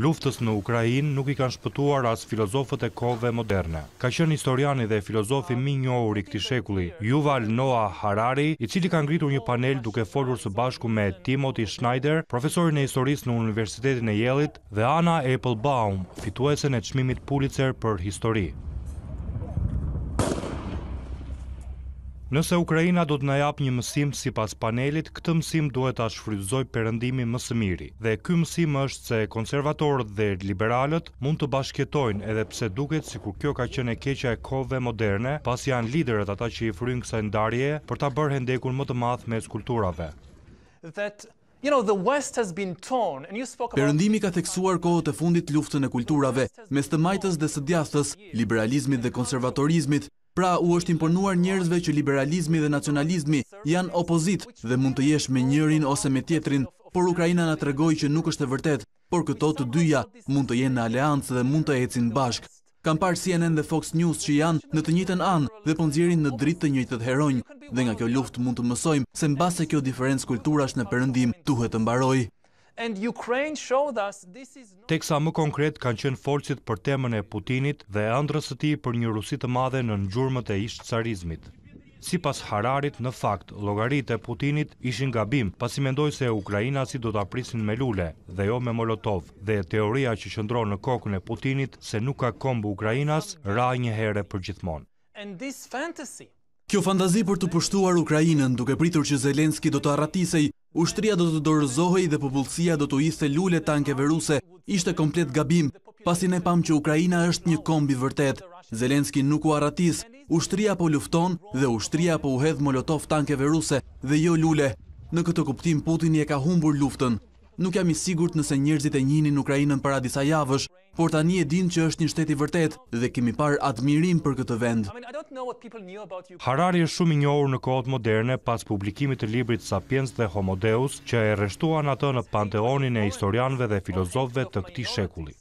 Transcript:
luftës në Ukrajin nuk i kanë shpëtuar as filozofët e kove moderne. Ka qënë historiani dhe filozofi mi njohur i këti shekulli, Juval Noah Harari, i cili kanë gritur një panel duke folur së bashku me Timothy Schneider, profesorin e historisë në Universitetin e Jelit, dhe Anna Applebaum, fituese në qmimit Pulitzer për histori. Nëse Ukrajina do të najap një mësim si pas panelit, këtë mësim duhet të perëndimi përëndimi mësë miri. Dhe ky mësim është se konservatorët dhe liberalët mund të bashkjetojnë edhe pse duket si kjo ka qenë e keqja e kove moderne, pas janë liderët ata që i frynë kësa ndarje për të bërë hendekun më të math me skulturave. Përëndimi ka theksuar kohët e fundit luftën e kulturave, mes të majtës dhe së djastës, liberalizmit dhe konservatorizmit, Pra u është imponuar njerëzve që liberalizmi dhe nacionalizmi janë opozit dhe mund të jesh me njërin ose me tjetrin, por Ukrajina në tregoj që nuk është e vërtet, por këto të dyja mund të jenë në aleancë dhe mund të ecin bashkë. Kam parë CNN dhe Fox News që janë në të njëtën anë dhe përnëzirin po në dritë të njëtët heronjë, dhe nga kjo luft mund të mësojmë se në base kjo diferencë kulturash në përëndim tuhet të mbarojë. Teksa më konkret kanë qenë forcit për temën e Putinit dhe andrës të ti për një rusit të madhe në nëngjurëmët e ishtë carizmit. Si pas Hararit, në fakt, logarit e Putinit ishin nga bim, pas i mendoj se Ukrajina si do të aprisin me lule dhe jo me Molotov, dhe teoria që qëndro në kokën e Putinit se nuk ka kombu Ukrajinas, ra një herë për gjithmonë. Kjo fantazi për të pushtuar Ukrajinën duke pritur që Zelenski do të arratisej ushtria do të dorëzohej dhe popullësia do të ishte lule tankeve ruse, ishte komplet gabim, pasi ne pam që Ukraina është një kombi vërtet. Zelenski nuk u aratis, ushtria po lufton dhe ushtria po u hedhë molotov tankeve ruse dhe jo lule. Në këtë kuptim, Putin je ka humbur luftën. Nuk jam i sigurt nëse njerëzit e njihnin Ukrainën para disa javësh, por tani e din që është një shtet i vërtet dhe kemi parë admirim për këtë vend. Harari është shumë i njohur në kohët moderne pas publikimit të librit Sapiens dhe Homo Deus, që e rreshtuan atë në panteonin e historianëve dhe filozofëve të këtij shekulli.